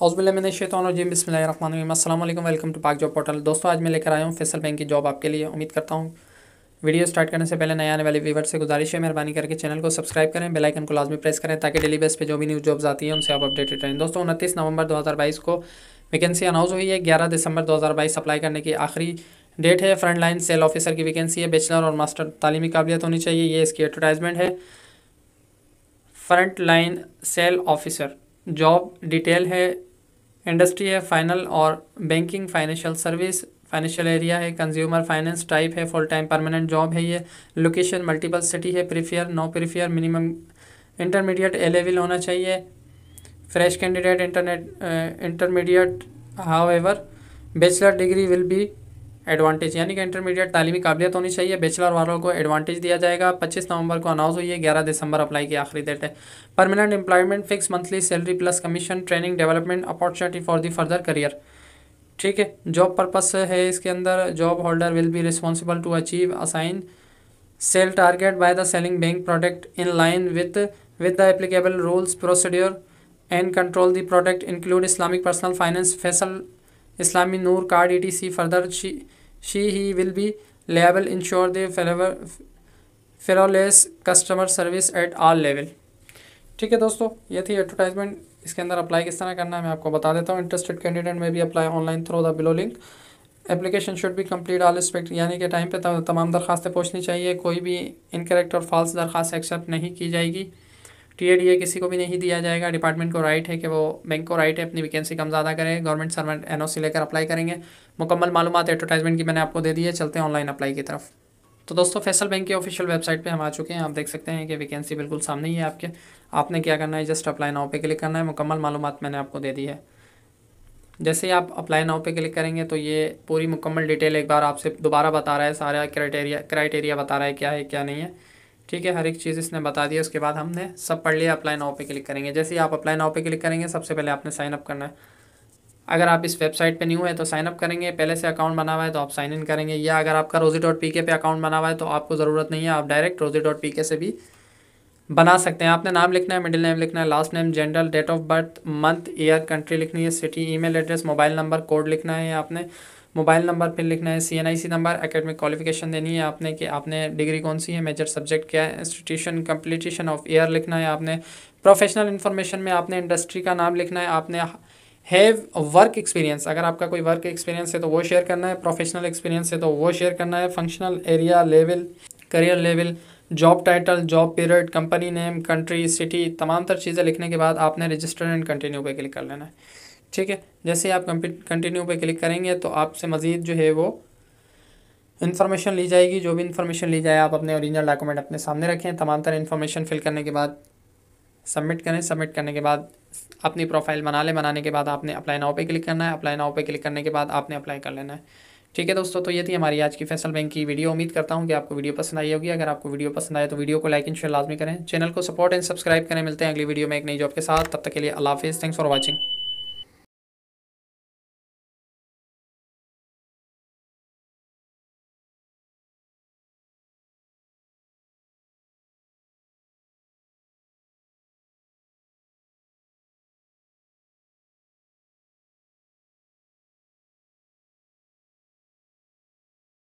हौसबिल्लाशतम बसमिल welcome to Pak job portal दोस्तों आज मैं लेकर आया हूँ फैसल बैंक की जॉब आपके लिए उम्मीद करता हूँ वीडियो स्टार्ट करने से पहले नए आने वाले व्यूवर से गुजारिश है मेहरबानी करके चैनल को सब्सक्राइब करें बेल आइकन को लाजमी प्रेस करें ताकि डेली बेस पर जो भी न्यूज़ जॉब्स आती है उनसे आप अपडेटेड रहें दोस्तों उनतीस नवंबर 2022 को वैकेंसी अनाउंस हुई है ग्यारह दिसंबर बाईस अप्लाई करने की आखिरी डेट है फ्रंट लाइन सेल ऑफिसर की वैकेंसी है बेचलर और मास्टर तालीमी काबिलियत होनी चाहिए ये इसकी एडवर्टाइजमेंट है front line sale officer job detail है इंडस्ट्री है फाइनल और banking financial service financial area है कंज्यूमर फाइनेंस टाइप है फुल टाइम परमानेंट जॉब है ये लोकेशन मल्टीपल सिटी है prefer no prefer minimum intermediate A level होना चाहिए fresh candidate internet intermediate however bachelor degree will be advantage यानी कि intermediate तालीमी काबिलियत होनी चाहिए बैचलर वालों को एडवांटेज दिया जाएगा पच्चीस नवंबर को अनाउंस हुई है ग्यारह दिसंबर अप्लाई की आखिरी डेट है permanent employment fix monthly salary plus commission training development opportunity for the further career ठीक है जॉब पर्पस है इसके अंदर job holder will be responsible to achieve assign sale target by the selling bank product in line with with the rules procedure and control the product include Islamic personal finance Faysal Islami Noor card E T C further she he will be liable ensure the फेरोलेस customer service at all level ठीक है दोस्तों ये थी advertisement इसके अंदर apply किस तरह करना है मैं आपको बता देता हूँ इंटरेस्टेड कैंडिडेट में भी apply online through the below link application should be complete all respect यानी कि टाइम पे तमाम दरखास्तें पहुँचनी चाहिए कोई भी इनकरेक्ट और फॉल्स दरखास्त एक्सेप्ट नहीं की जाएगी टी ये किसी को भी नहीं दिया जाएगा डिपार्टमेंट को राइट है कि वो बैंक को राइट है अपनी वैकेंसी कम ज़्यादा करें गवर्नमेंट सर्वेंट एन लेकर अप्लाई करेंगे मुकम्मल मालूम एडवर्टाइजमेंट की मैंने आपको दे दी है चलते हैं ऑनलाइन अप्लाई की तरफ तो दोस्तों फैसल बैंक की ऑफिशियल वेबसाइट पे हम आ चुके हैं आप देख सकते हैं कि वैकेंसी बिल्कुल सामने ही है आपके आपने क्या करना है जस्ट अप्लाई नाउ पे क्लिक करना है मुकम्मल मालूम मैंने आपको दे दी है जैसे ही आप अप्लाई नाउ पे क्लिक करेंगे तो ये पूरी मुकम्मल डिटेल एक बार आपसे दोबारा बता रहा है सारा क्राइटेरिया क्राइटेरिया बता रहा है क्या है क्या नहीं है ठीक है हर एक चीज़ इसने बता दिया उसके बाद हमने सब पढ़ लिया अप्लाई नाव पे क्लिक करेंगे जैसे ही आप अप्लाई नाव पे क्लिक करेंगे सबसे पहले आपने साइन अप करना है अगर आप इस वेबसाइट पे न्यू है तो साइन अप करेंगे पहले से अकाउंट बना हुआ है तो आप साइन इन करेंगे या अगर आपका रोजी डॉट पी के पे अकाउंट बना हुआ है तो आपको ज़रूरत नहीं है आप डायरेक्ट रोजी डॉट पी के से भी बना सकते हैं आपने नाम लिखना है मिडिल नेम लिखना है last name gender date of birth month year country लिखनी है city e address mobile number code लिखना है आपने मोबाइल नंबर फिर लिखना है C N I C number academic qualification देनी है आपने कि आपने डिग्री कौन सी है मेजर सब्जेक्ट क्या है इंस्टीट्यूशन कंप्लीटेशन ऑफ ईयर लिखना है आपने प्रोफेशनल इन्फॉर्मेशन में आपने इंडस्ट्री का नाम लिखना है आपने हैव वर्क एक्सपीरियंस अगर आपका कोई वर्क एक्सपीरियंस है तो वो शेयर करना है प्रोफेशनल एक्सपीरियंस है तो वो शेयर करना है functional area level career level job title job period company name country city तमाम तर चीज़ें लिखने के बाद आपने रजिस्टर एंड कंटिन्यू पे क्लिक कर लेना है ठीक है जैसे आप कंटिन्यू पे क्लिक करेंगे तो आपसे मज़ीद जो है वो इन्फॉर्मेशन ली जाएगी जो भी इन्फॉर्मेशन ली जाए आप अपने औरिजिनल डॉक्यूमेंट अपने सामने रखें तमाम तरह इन्फॉर्मेशन फिल करने के बाद सबमिट करें सबमिट करने के बाद अपनी प्रोफाइल बना लें बनाने के बाद आपने अप्लाई नाव पे क्लिक करना है अप्लाई नाव पे क्लिक करने के बाद आपने अप्लाई कर लेना है ठीक है दोस्तों तो ये थी हमारी आज की फैसल बैंक की वीडियो उम्मीद करता हूँ कि आपको वीडियो पसंद आई होगी अगर आपको वीडियो पसंद आए तो वीडियो को लाइक एंड शेयर लाजमी करें चैनल को सपोर्ट एंड सब्सक्राइब करें मिलते हैं अगली वीडियो में एक नई जॉब के साथ तब तक के लिए अल्लाह हाफिज़ थैंक्स फॉर वॉचिंग